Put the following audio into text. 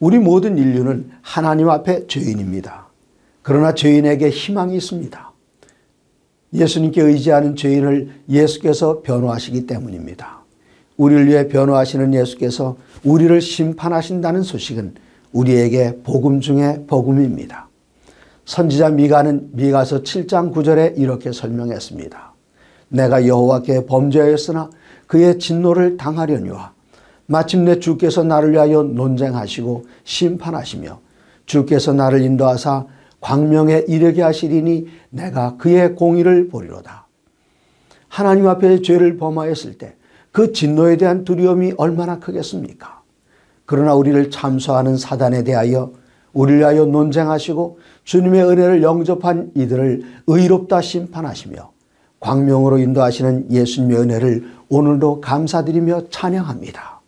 우리 모든 인류는 하나님 앞에 죄인입니다. 그러나 죄인에게 희망이 있습니다. 예수님께 의지하는 죄인을 예수께서 변호하시기 때문입니다. 우리를 위해 변호하시는 예수께서 우리를 심판하신다는 소식은 우리에게 복음 중의 복음입니다. 선지자 미가는 미가서 7장 9절에 이렇게 설명했습니다. 내가 여호와께 범죄하였으나 그의 진노를 당하려니와 마침내 주께서 나를 위하여 논쟁하시고 심판하시며 주께서 나를 인도하사 광명에 이르게 하시리니 내가 그의 공의를 보리로다. 하나님 앞에 죄를 범하였을 때 그 진노에 대한 두려움이 얼마나 크겠습니까? 그러나 우리를 참소하는 사단에 대하여 우리를 위하여 논쟁하시고 주님의 은혜를 영접한 이들을 의롭다 심판하시며 광명으로 인도하시는 예수님의 은혜를 오늘도 감사드리며 찬양합니다.